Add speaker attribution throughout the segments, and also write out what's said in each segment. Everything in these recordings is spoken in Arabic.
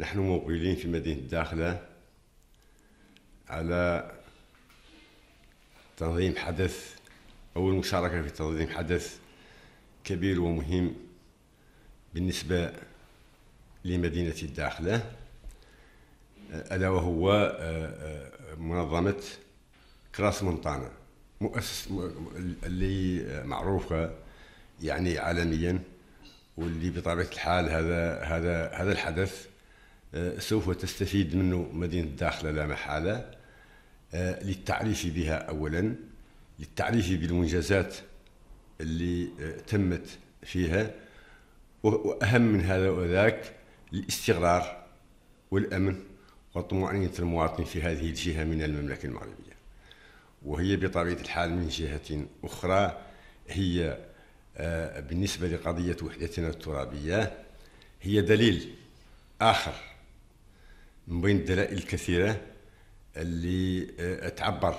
Speaker 1: نحن موقنين في مدينة الداخلة على تنظيم حدث أو المشاركة في تنظيم حدث كبير ومهم بالنسبة لمدينة الداخلة ألا وهو آه، آه، منظمة كراس مونتانا مؤسس اللي معروفة يعني عالميا واللي بطبيعة الحال هذا هذا هذا الحدث سوف تستفيد منه مدينة الداخلة لا محالة آه، للتعريف بها أولا للتعريف بالمنجزات اللي آه، تمت فيها وأهم من هذا وذاك الاستقرار والأمن وطمأنينة المواطن في هذه الجهة من المملكة المغربية وهي بطبيعة الحال من جهة أخرى هي آه، بالنسبة لقضية وحدتنا الترابية هي دليل آخر من بين الدلائل الكثيرة اللي آه، تعبر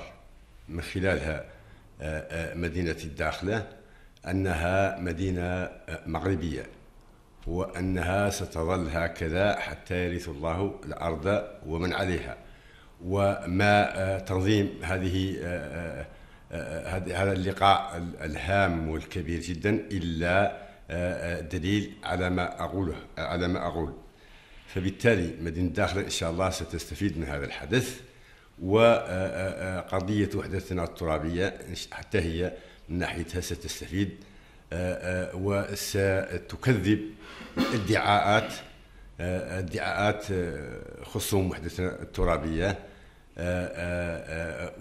Speaker 1: من خلالها آه، آه، مدينة الداخلة أنها مدينة مغربية وأنها ستظل هكذا حتى يرث الله الأرض ومن عليها وما تنظيم هذه هذا اللقاء الهام والكبير جدا إلا دليل على ما أقوله على ما أقول فبالتالي مدينة الداخلة إن شاء الله ستستفيد من هذا الحدث وقضية آه، آه، آه، وحدتنا الترابية حتى هي من ناحيتها ستستفيد وستكذب ادعاءات ادعاءات خصوم وحدتنا الترابية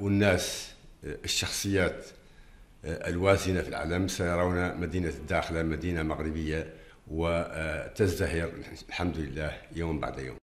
Speaker 1: والناس الشخصيات الوازنة في العالم سيرون مدينة الداخلة مدينة مغربية وتزدهر الحمد لله يوم بعد يوم